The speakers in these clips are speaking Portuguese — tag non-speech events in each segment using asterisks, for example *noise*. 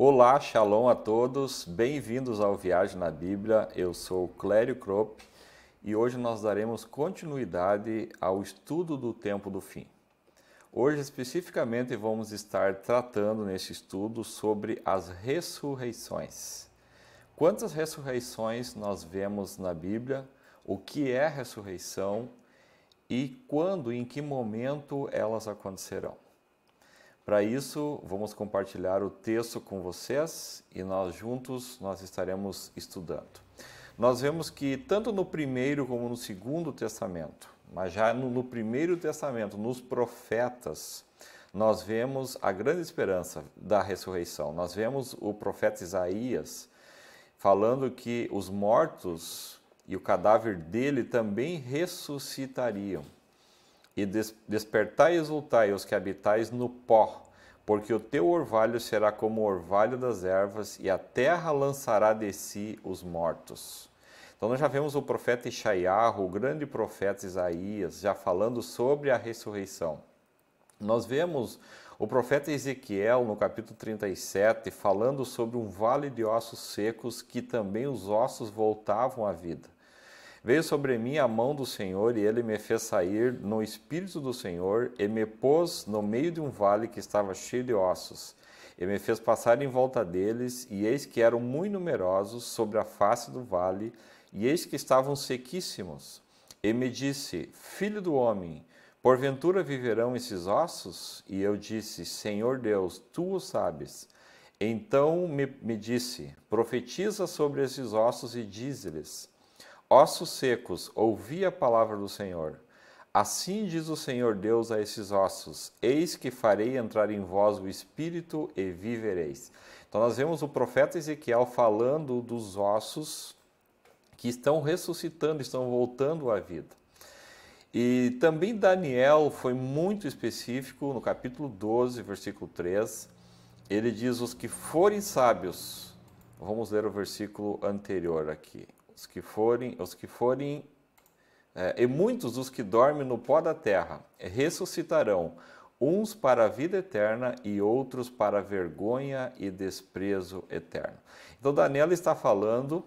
Olá, shalom a todos, bem-vindos ao Viagem na Bíblia. Eu sou Clério Kropp e hoje nós daremos continuidade ao estudo do tempo do fim. Hoje, especificamente, vamos estar tratando nesse estudo sobre as ressurreições. Quantas ressurreições nós vemos na Bíblia? O que é ressurreição? E quando, em que momento elas acontecerão? Para isso, vamos compartilhar o texto com vocês e nós juntos nós estaremos estudando. Nós vemos que tanto no primeiro como no segundo testamento, mas já no, no primeiro testamento, nos profetas, nós vemos a grande esperança da ressurreição. Nós vemos o profeta Isaías falando que os mortos e o cadáver dele também ressuscitariam e des despertai e exultai os que habitais no pó, porque o teu orvalho será como o orvalho das ervas, e a terra lançará de si os mortos. Então nós já vemos o profeta Ishaiah, o grande profeta Isaías, já falando sobre a ressurreição. Nós vemos o profeta Ezequiel, no capítulo 37, falando sobre um vale de ossos secos que também os ossos voltavam à vida. Veio sobre mim a mão do Senhor e ele me fez sair no espírito do Senhor e me pôs no meio de um vale que estava cheio de ossos. E me fez passar em volta deles, e eis que eram muito numerosos sobre a face do vale, e eis que estavam sequíssimos. E me disse: Filho do homem, porventura viverão esses ossos? E eu disse: Senhor Deus, tu o sabes. Então me, me disse: Profetiza sobre esses ossos e diz-lhes: Ossos secos, ouvi a palavra do Senhor. Assim diz o Senhor Deus a esses ossos: Eis que farei entrar em vós o espírito e vivereis. Então, nós vemos o profeta Ezequiel falando dos ossos que estão ressuscitando, estão voltando à vida. E também Daniel foi muito específico no capítulo 12, versículo 3. Ele diz: Os que forem sábios. Vamos ler o versículo anterior aqui os que forem, os que forem é, e muitos dos que dormem no pó da terra ressuscitarão, uns para a vida eterna e outros para vergonha e desprezo eterno. Então Daniel está falando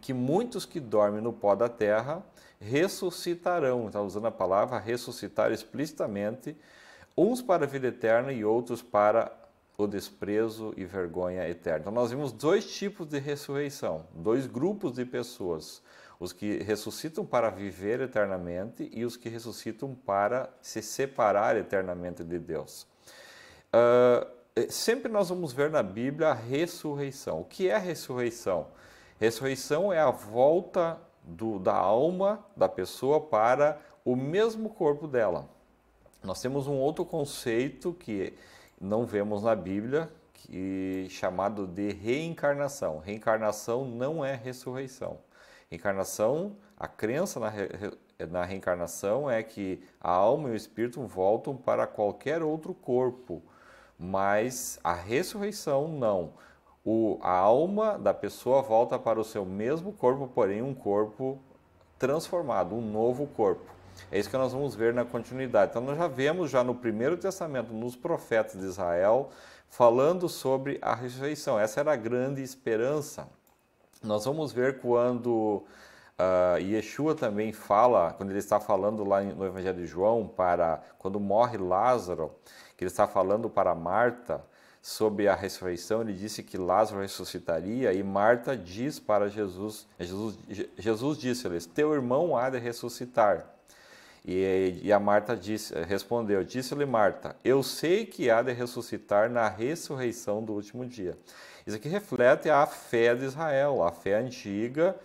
que muitos que dormem no pó da terra ressuscitarão. Está usando a palavra ressuscitar explicitamente, uns para a vida eterna e outros para o desprezo e vergonha eterna. Então, nós vimos dois tipos de ressurreição, dois grupos de pessoas: os que ressuscitam para viver eternamente e os que ressuscitam para se separar eternamente de Deus. Uh, sempre nós vamos ver na Bíblia a ressurreição. O que é a ressurreição? Ressurreição é a volta do, da alma da pessoa para o mesmo corpo dela. Nós temos um outro conceito que não vemos na Bíblia que chamado de reencarnação. Reencarnação não é ressurreição. Reencarnação, a crença na, re, na reencarnação é que a alma e o espírito voltam para qualquer outro corpo, mas a ressurreição não. O, a alma da pessoa volta para o seu mesmo corpo, porém um corpo transformado, um novo corpo. É isso que nós vamos ver na continuidade. Então, nós já vemos já no Primeiro Testamento, nos profetas de Israel, falando sobre a ressurreição. Essa era a grande esperança. Nós vamos ver quando uh, Yeshua também fala, quando ele está falando lá no Evangelho de João, para quando morre Lázaro, que ele está falando para Marta sobre a ressurreição, ele disse que Lázaro ressuscitaria e Marta diz para Jesus, Jesus, Jesus disse-lhes, teu irmão há de ressuscitar. E, e a Marta disse, eh, respondeu: Disse-lhe Marta, eu sei que há de ressuscitar na ressurreição do último dia. Isso aqui reflete a fé de Israel, a fé antiga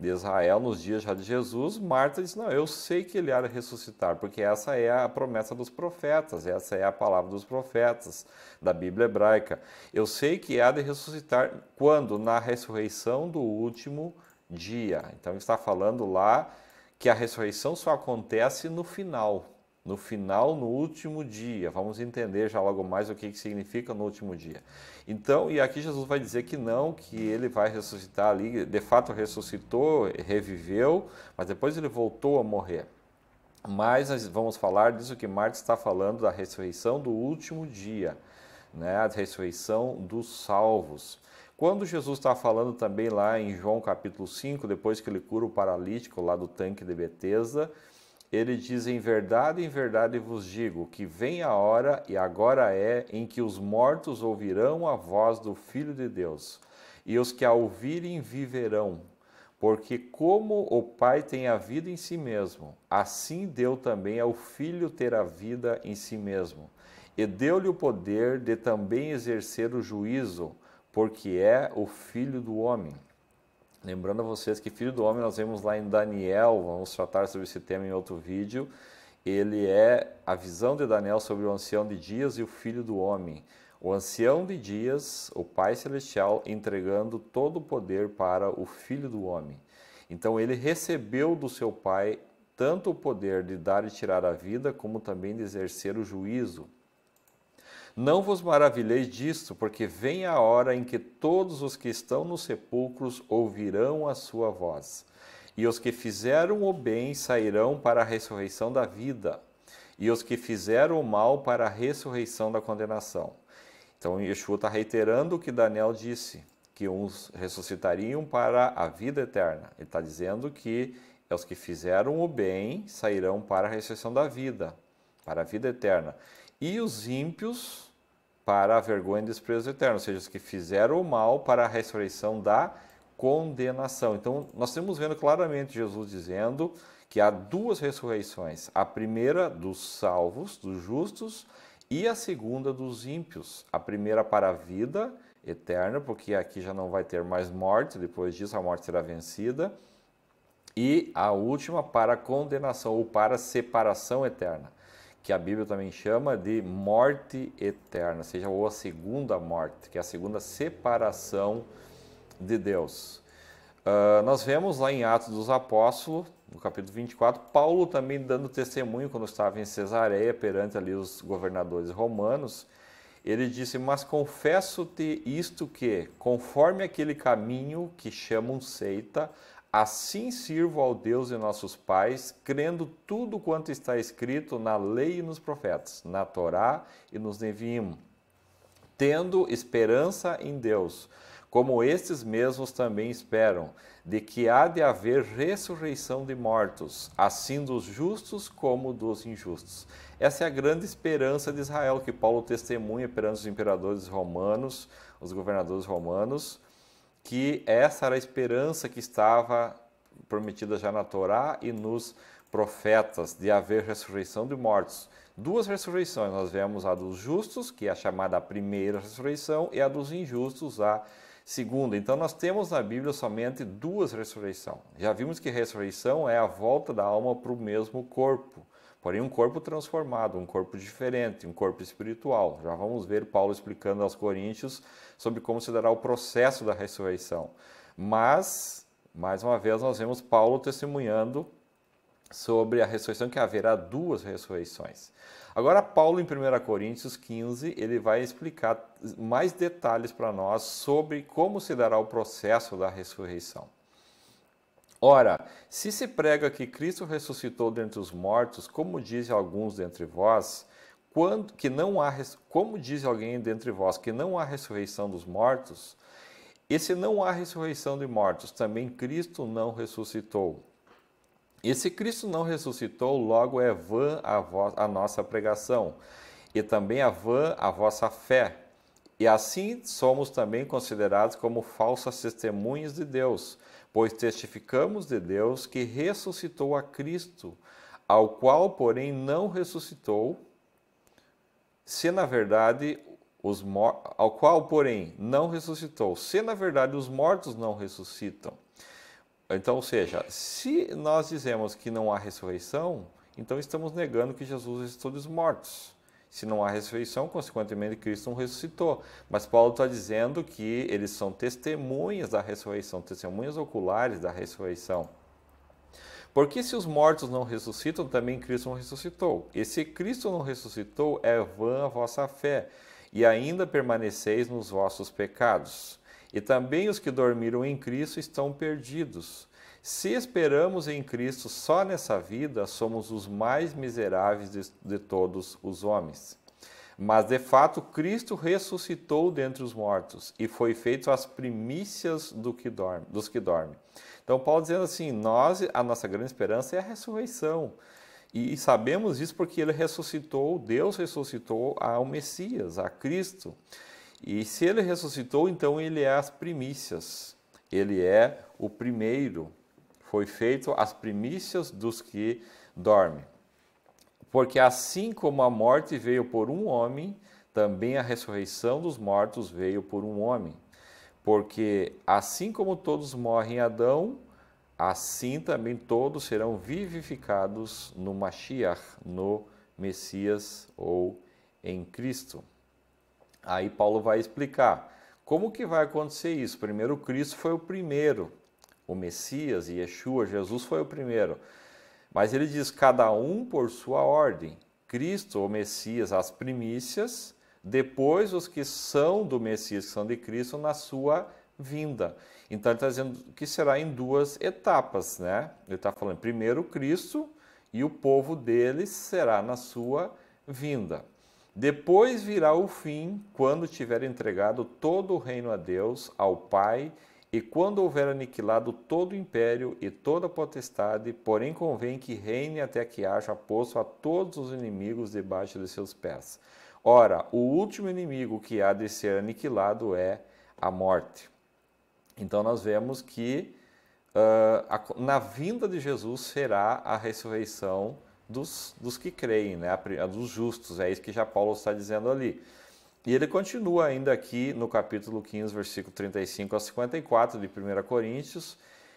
de Israel nos dias já de Jesus. Marta disse: Não, eu sei que ele há de ressuscitar, porque essa é a promessa dos profetas, essa é a palavra dos profetas da Bíblia hebraica. Eu sei que há de ressuscitar quando? Na ressurreição do último dia. Então está falando lá que a ressurreição só acontece no final, no final, no último dia. Vamos entender já logo mais o que, que significa no último dia. Então, e aqui Jesus vai dizer que não, que ele vai ressuscitar ali, de fato ressuscitou, reviveu, mas depois ele voltou a morrer. Mas nós vamos falar disso que Marte está falando, da ressurreição do último dia, né? a ressurreição dos salvos. Quando Jesus está falando também lá em João capítulo 5, depois que ele cura o paralítico lá do tanque de Betesda, ele diz: Em verdade, em verdade vos digo, que vem a hora e agora é em que os mortos ouvirão a voz do Filho de Deus, e os que a ouvirem viverão. Porque, como o Pai tem a vida em si mesmo, assim deu também ao Filho ter a vida em si mesmo. E deu-lhe o poder de também exercer o juízo porque é o filho do homem. Lembrando a vocês que filho do homem nós vemos lá em Daniel, vamos tratar sobre esse tema em outro vídeo. Ele é a visão de Daniel sobre o ancião de dias e o filho do homem. O ancião de dias, o Pai Celestial, entregando todo o poder para o filho do homem. Então ele recebeu do seu Pai tanto o poder de dar e tirar a vida, como também de exercer o juízo. Não vos maravilheis disto, porque vem a hora em que todos os que estão nos sepulcros ouvirão a sua voz. E os que fizeram o bem sairão para a ressurreição da vida, e os que fizeram o mal para a ressurreição da condenação. Então Yeshua está reiterando o que Daniel disse, que uns ressuscitariam para a vida eterna. Ele está dizendo que os que fizeram o bem sairão para a ressurreição da vida, para a vida eterna. E os ímpios para a vergonha e desprezo eterno, ou seja, os que fizeram o mal para a ressurreição da condenação. Então, nós estamos vendo claramente Jesus dizendo que há duas ressurreições: a primeira dos salvos, dos justos, e a segunda dos ímpios. A primeira para a vida eterna, porque aqui já não vai ter mais morte, depois disso a morte será vencida. E a última para a condenação ou para a separação eterna que a Bíblia também chama de morte eterna, ou seja, ou a segunda morte, que é a segunda separação de Deus. Uh, nós vemos lá em Atos dos Apóstolos, no capítulo 24, Paulo também dando testemunho quando estava em Cesareia perante ali os governadores romanos. Ele disse: Mas confesso-te isto que, conforme aquele caminho que chamam seita, Assim sirvo ao Deus e nossos pais, crendo tudo quanto está escrito na lei e nos profetas, na Torá e nos Neviim, tendo esperança em Deus, como estes mesmos também esperam, de que há de haver ressurreição de mortos, assim dos justos como dos injustos. Essa é a grande esperança de Israel que Paulo testemunha perante os imperadores romanos, os governadores romanos que essa era a esperança que estava prometida já na Torá e nos profetas de haver ressurreição de mortos. Duas ressurreições, nós vemos a dos justos, que é a chamada primeira ressurreição, e a dos injustos, a segunda. Então nós temos na Bíblia somente duas ressurreições. Já vimos que ressurreição é a volta da alma para o mesmo corpo. Porém, um corpo transformado, um corpo diferente, um corpo espiritual. Já vamos ver Paulo explicando aos Coríntios sobre como se dará o processo da ressurreição. Mas, mais uma vez, nós vemos Paulo testemunhando sobre a ressurreição, que haverá duas ressurreições. Agora, Paulo, em 1 Coríntios 15, ele vai explicar mais detalhes para nós sobre como se dará o processo da ressurreição. Ora, se se prega que Cristo ressuscitou dentre os mortos, como dizem alguns dentre vós, quando, que não há, como diz alguém dentre vós que não há ressurreição dos mortos, e se não há ressurreição de mortos, também Cristo não ressuscitou. E se Cristo não ressuscitou, logo é vã a, vós, a nossa pregação, e também é vã a vossa fé. E assim somos também considerados como falsas testemunhas de Deus pois testificamos de Deus que ressuscitou a Cristo, ao qual, porém, não ressuscitou, se na verdade os ao qual, porém, não ressuscitou, se na verdade os mortos não ressuscitam. Então, ou seja, se nós dizemos que não há ressurreição, então estamos negando que Jesus ressuscitou dos mortos. Se não há ressurreição, consequentemente Cristo não ressuscitou. Mas Paulo está dizendo que eles são testemunhas da ressurreição, testemunhas oculares da ressurreição. Porque se os mortos não ressuscitam, também Cristo não ressuscitou. E se Cristo não ressuscitou, é vã a vossa fé, e ainda permaneceis nos vossos pecados. E também os que dormiram em Cristo estão perdidos. Se esperamos em Cristo só nessa vida, somos os mais miseráveis de, de todos os homens. Mas de fato, Cristo ressuscitou dentre os mortos e foi feito as primícias do que dorme, dos que dormem. Então, Paulo dizendo assim: nós, a nossa grande esperança é a ressurreição. E sabemos isso porque ele ressuscitou, Deus ressuscitou ao Messias, a Cristo. E se ele ressuscitou, então ele é as primícias, ele é o primeiro foi feito as primícias dos que dormem. Porque assim como a morte veio por um homem, também a ressurreição dos mortos veio por um homem. Porque assim como todos morrem em Adão, assim também todos serão vivificados no Mashiach, no Messias ou em Cristo. Aí Paulo vai explicar como que vai acontecer isso. Primeiro, Cristo foi o primeiro o Messias e Yeshua, Jesus foi o primeiro. Mas ele diz: cada um por sua ordem. Cristo, o Messias, as primícias, depois os que são do Messias, que são de Cristo, na sua vinda. Então ele está dizendo que será em duas etapas, né? Ele está falando primeiro Cristo e o povo dele será na sua vinda. Depois virá o fim, quando tiver entregado todo o reino a Deus, ao Pai e quando houver aniquilado todo o império e toda a potestade, porém convém que reine até que haja poço a todos os inimigos debaixo de seus pés. Ora, o último inimigo que há de ser aniquilado é a morte. Então nós vemos que uh, a, na vinda de Jesus será a ressurreição dos, dos que creem, né? a, dos justos. É isso que já Paulo está dizendo ali. E ele continua ainda aqui no capítulo 15, versículo 35 a 54 de 1 Coríntios,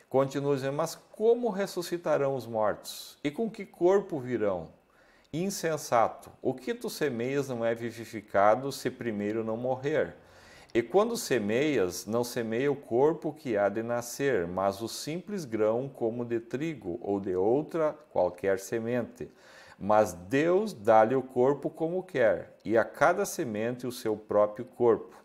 continua dizendo: Mas como ressuscitarão os mortos? E com que corpo virão? Insensato, o que tu semeias não é vivificado se primeiro não morrer. E quando semeias, não semeia o corpo que há de nascer, mas o simples grão como de trigo ou de outra qualquer semente. Mas Deus dá-lhe o corpo como quer, e a cada semente o seu próprio corpo.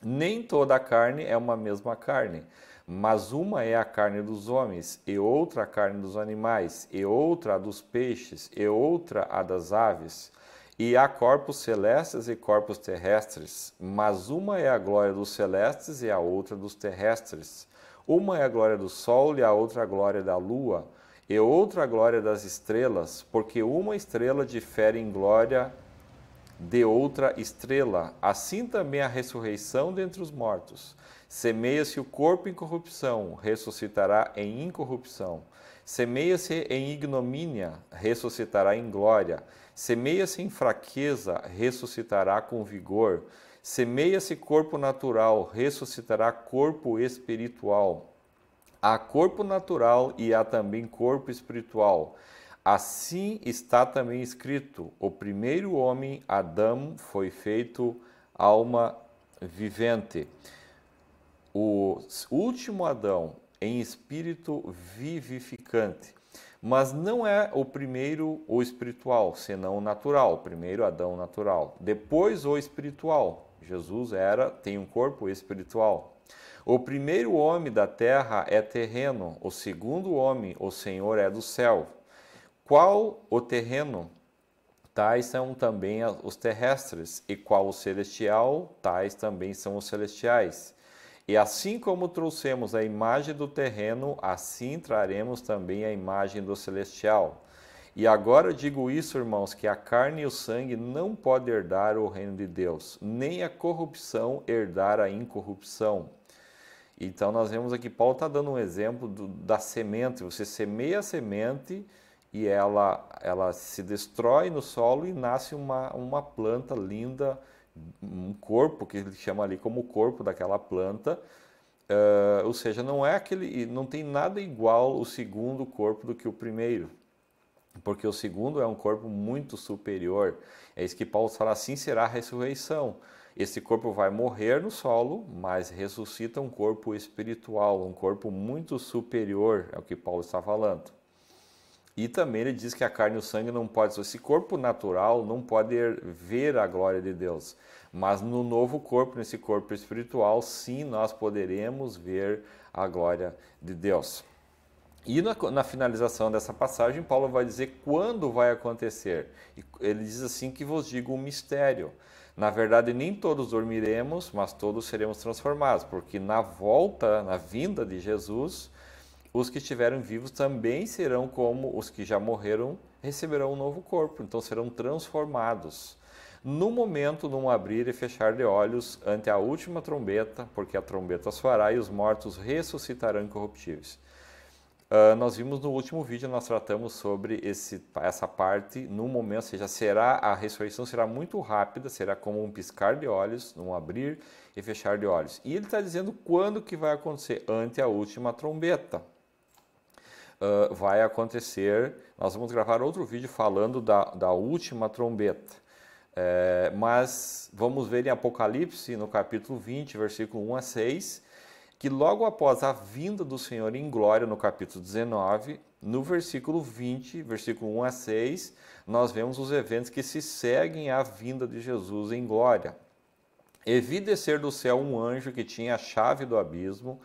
Nem toda a carne é uma mesma carne, mas uma é a carne dos homens, e outra a carne dos animais, e outra a dos peixes, e outra a das aves. E há corpos celestes e corpos terrestres, mas uma é a glória dos celestes e a outra dos terrestres. Uma é a glória do sol e a outra a glória da lua e outra glória das estrelas, porque uma estrela difere em glória de outra estrela. Assim também a ressurreição dentre os mortos. Semeia-se o corpo em corrupção, ressuscitará em incorrupção. Semeia-se em ignomínia, ressuscitará em glória. Semeia-se em fraqueza, ressuscitará com vigor. Semeia-se corpo natural, ressuscitará corpo espiritual. Há corpo natural e há também corpo espiritual. Assim está também escrito: o primeiro homem, Adão, foi feito alma vivente. O último Adão, em espírito vivificante. Mas não é o primeiro o espiritual, senão o natural. Primeiro Adão natural, depois o espiritual. Jesus era tem um corpo espiritual. O primeiro homem da terra é terreno, o segundo homem, o Senhor, é do céu. Qual o terreno? Tais são também os terrestres, e qual o celestial? Tais também são os celestiais. E assim como trouxemos a imagem do terreno, assim traremos também a imagem do celestial. E agora digo isso, irmãos, que a carne e o sangue não podem herdar o reino de Deus, nem a corrupção herdar a incorrupção. Então nós vemos aqui, Paulo está dando um exemplo do, da semente. Você semeia a semente e ela, ela se destrói no solo e nasce uma, uma planta linda, um corpo que ele chama ali como o corpo daquela planta. Uh, ou seja, não é aquele, não tem nada igual o segundo corpo do que o primeiro, porque o segundo é um corpo muito superior. É isso que Paulo fala, assim será a ressurreição. Esse corpo vai morrer no solo, mas ressuscita um corpo espiritual, um corpo muito superior é o que Paulo está falando. E também ele diz que a carne e o sangue não pode, esse corpo natural não pode ver a glória de Deus, mas no novo corpo, nesse corpo espiritual, sim, nós poderemos ver a glória de Deus. E na, na, finalização dessa passagem, Paulo vai dizer quando vai acontecer. Ele diz assim que vos digo um mistério. Na verdade, nem todos dormiremos, mas todos seremos transformados, porque na volta, na vinda de Jesus, os que estiverem vivos também serão como os que já morreram, receberão um novo corpo, então serão transformados. No momento, num abrir e fechar de olhos, ante a última trombeta, porque a trombeta soará e os mortos ressuscitarão incorruptíveis. Uh, nós vimos no último vídeo, nós tratamos sobre esse, essa parte no momento, ou seja, será, a ressurreição será muito rápida, será como um piscar de olhos, um abrir e fechar de olhos. E ele está dizendo quando que vai acontecer, ante a última trombeta. Uh, vai acontecer, nós vamos gravar outro vídeo falando da, da última trombeta. É, mas vamos ver em Apocalipse, no capítulo 20, versículo 1 a 6, que logo após a vinda do Senhor em glória, no capítulo 19, no versículo 20, versículo 1 a 6, nós vemos os eventos que se seguem à vinda de Jesus em glória. E vi descer do céu um anjo que tinha a chave do abismo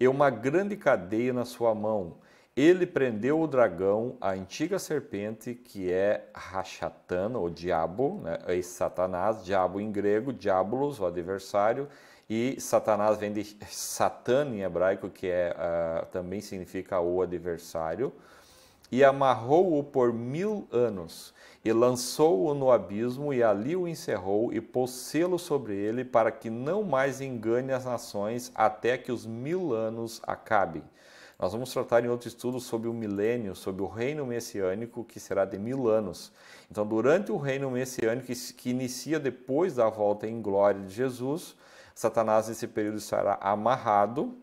e uma grande cadeia na sua mão. Ele prendeu o dragão, a antiga serpente, que é Rachatana, o diabo, né? É Satanás, diabo em grego, diabolos, o adversário, e Satanás vem de *laughs* Satan em hebraico, que é, uh, também significa o adversário, e amarrou-o por mil anos, e lançou-o no abismo, e ali o encerrou, e pôs selo sobre ele, para que não mais engane as nações até que os mil anos acabem. Nós vamos tratar em outro estudo sobre o milênio, sobre o reino messiânico, que será de mil anos. Então, durante o reino messiânico, que inicia depois da volta em glória de Jesus, Satanás nesse período será amarrado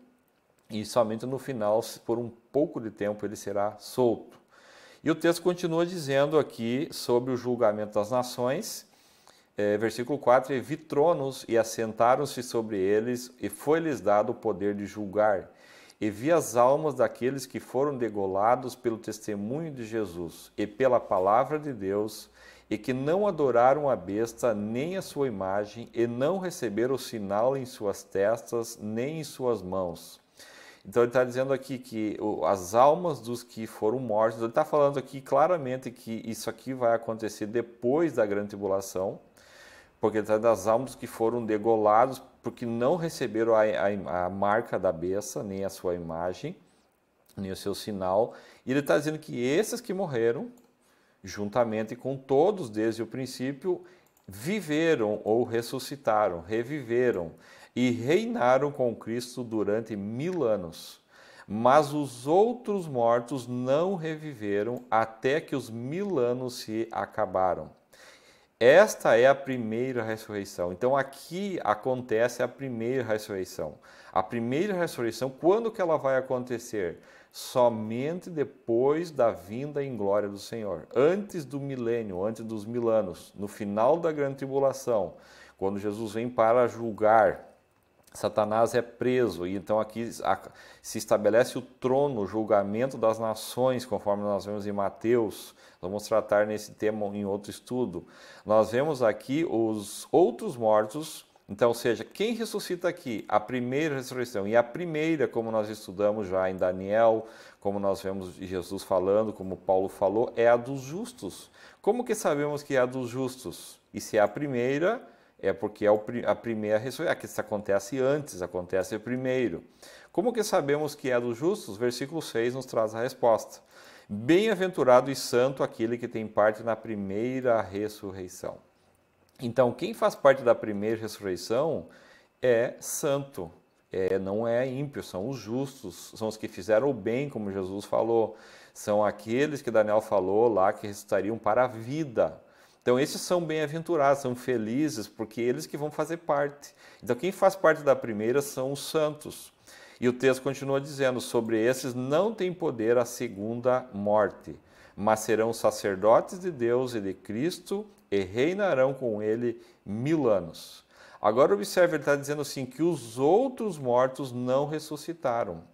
e somente no final, por um pouco de tempo, ele será solto. E o texto continua dizendo aqui sobre o julgamento das nações, é, versículo 4: E vi tronos, e assentaram-se sobre eles, e foi-lhes dado o poder de julgar. E vi as almas daqueles que foram degolados pelo testemunho de Jesus e pela palavra de Deus, e que não adoraram a besta nem a sua imagem, e não receberam o sinal em suas testas nem em suas mãos. Então ele está dizendo aqui que as almas dos que foram mortos, então, ele está falando aqui claramente que isso aqui vai acontecer depois da grande tribulação, porque ele está das almas que foram degolados porque não receberam a, a, a marca da besta, nem a sua imagem, nem o seu sinal. E ele está dizendo que esses que morreram, juntamente com todos desde o princípio, viveram ou ressuscitaram, reviveram e reinaram com Cristo durante mil anos. Mas os outros mortos não reviveram até que os mil anos se acabaram. Esta é a primeira ressurreição. Então aqui acontece a primeira ressurreição. A primeira ressurreição, quando que ela vai acontecer? somente depois da vinda em glória do Senhor. Antes do milênio, antes dos mil anos, no final da grande tribulação, quando Jesus vem para julgar, Satanás é preso, e então aqui se estabelece o trono, o julgamento das nações, conforme nós vemos em Mateus. Vamos tratar nesse tema em outro estudo. Nós vemos aqui os outros mortos então, ou seja, quem ressuscita aqui? A primeira ressurreição. E a primeira, como nós estudamos já em Daniel, como nós vemos Jesus falando, como Paulo falou, é a dos justos. Como que sabemos que é a dos justos? E se é a primeira, é porque é a primeira ressurreição. É que isso acontece antes, acontece primeiro. Como que sabemos que é a dos justos? Versículo 6 nos traz a resposta. Bem-aventurado e santo aquele que tem parte na primeira ressurreição. Então, quem faz parte da primeira ressurreição é santo, é, não é ímpio, são os justos, são os que fizeram o bem, como Jesus falou, são aqueles que Daniel falou lá que ressuscitariam para a vida. Então, esses são bem-aventurados, são felizes, porque é eles que vão fazer parte. Então, quem faz parte da primeira são os santos. E o texto continua dizendo: sobre esses não tem poder a segunda morte mas serão sacerdotes de Deus e de Cristo e reinarão com ele mil anos. Agora observe, ele está dizendo assim que os outros mortos não ressuscitaram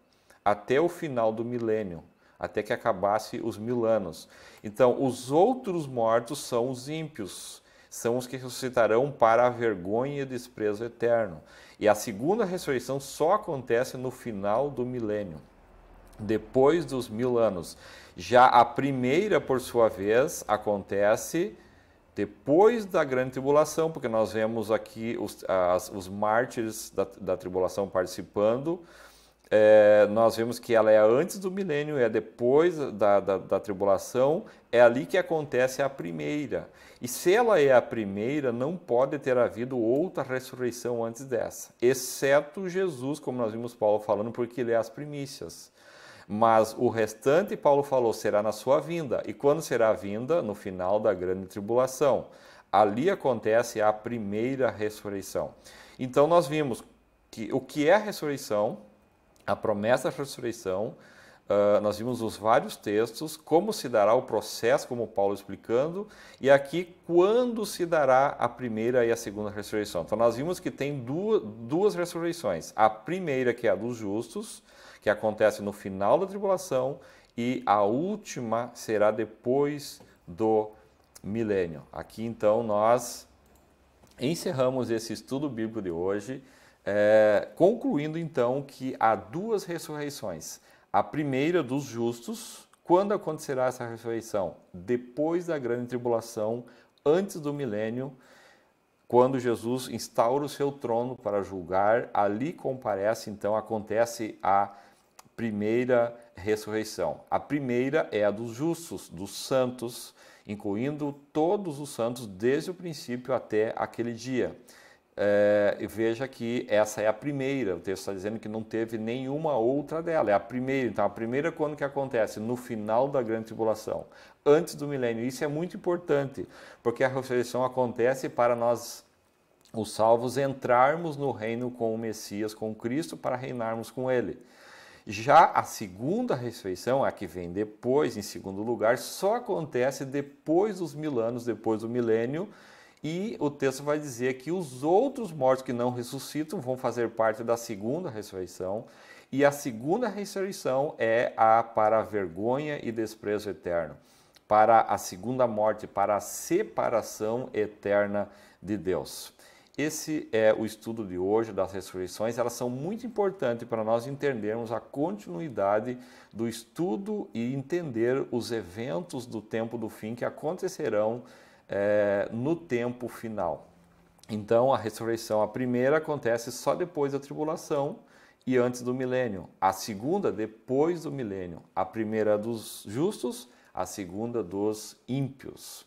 até o final do milênio, até que acabasse os mil anos. Então, os outros mortos são os ímpios, são os que ressuscitarão para a vergonha e desprezo eterno. E a segunda ressurreição só acontece no final do milênio, depois dos mil anos. Já a primeira, por sua vez, acontece depois da grande tribulação, porque nós vemos aqui os, as, os mártires da, da, tribulação participando. É, nós vemos que ela é antes do milênio, é depois da, da, da tribulação, é ali que acontece a primeira. E se ela é a primeira, não pode ter havido outra ressurreição antes dessa, exceto Jesus, como nós vimos Paulo falando, porque ele é as primícias. Mas o restante, Paulo falou, será na sua vinda. E quando será a vinda? No final da grande tribulação. Ali acontece a primeira ressurreição. Então nós vimos que o que é a ressurreição, a promessa da ressurreição, Uh, nós vimos os vários textos, como se dará o processo, como Paulo explicando, e aqui quando se dará a primeira e a segunda ressurreição. Então, nós vimos que tem duas, duas ressurreições: a primeira, que é a dos justos, que acontece no final da tribulação e a última será depois do milênio. Aqui então nós encerramos esse estudo bíblico de hoje, é, concluindo então que há duas ressurreições. A primeira dos justos, quando acontecerá essa ressurreição? Depois da grande tribulação, antes do milênio, quando Jesus instaura o seu trono para julgar, ali comparece, então acontece a primeira ressurreição. A primeira é a dos justos, dos santos, incluindo todos os santos desde o princípio até aquele dia. É, veja que essa é a primeira, o texto está dizendo que não teve nenhuma outra dela, é a primeira. Então, a primeira quando que acontece? No final da grande tribulação, antes do milênio. Isso é muito importante, porque a ressurreição acontece para nós os salvos entrarmos no reino com o Messias, com Cristo, para reinarmos com Ele. Já a segunda refeição, a que vem depois, em segundo lugar, só acontece depois dos mil anos, depois do milênio, e o texto vai dizer que os outros mortos que não ressuscitam vão fazer parte da segunda ressurreição. E a segunda ressurreição é a para a vergonha e desprezo eterno, para a segunda morte, para a separação eterna de Deus. Esse é o estudo de hoje das ressurreições. Elas são muito importantes para nós entendermos a continuidade do estudo e entender os eventos do tempo do fim que acontecerão é, no tempo final. Então, a ressurreição, a primeira, acontece só depois da tribulação e antes do milênio. A segunda, depois do milênio. A primeira dos justos, a segunda dos ímpios.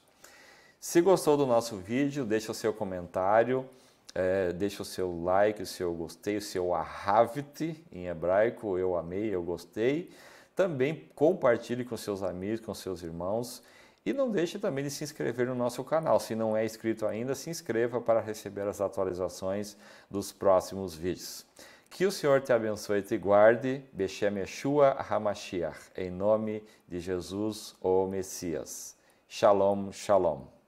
Se gostou do nosso vídeo, deixe o seu comentário. É, deixa o seu like, o seu gostei, o seu ahavit em hebraico, eu amei, eu gostei. Também compartilhe com seus amigos, com seus irmãos. E não deixe também de se inscrever no nosso canal. Se não é inscrito ainda, se inscreva para receber as atualizações dos próximos vídeos. Que o Senhor te abençoe e te guarde. Bechem Yeshua HaMashiach. Em nome de Jesus, o Messias. Shalom, shalom.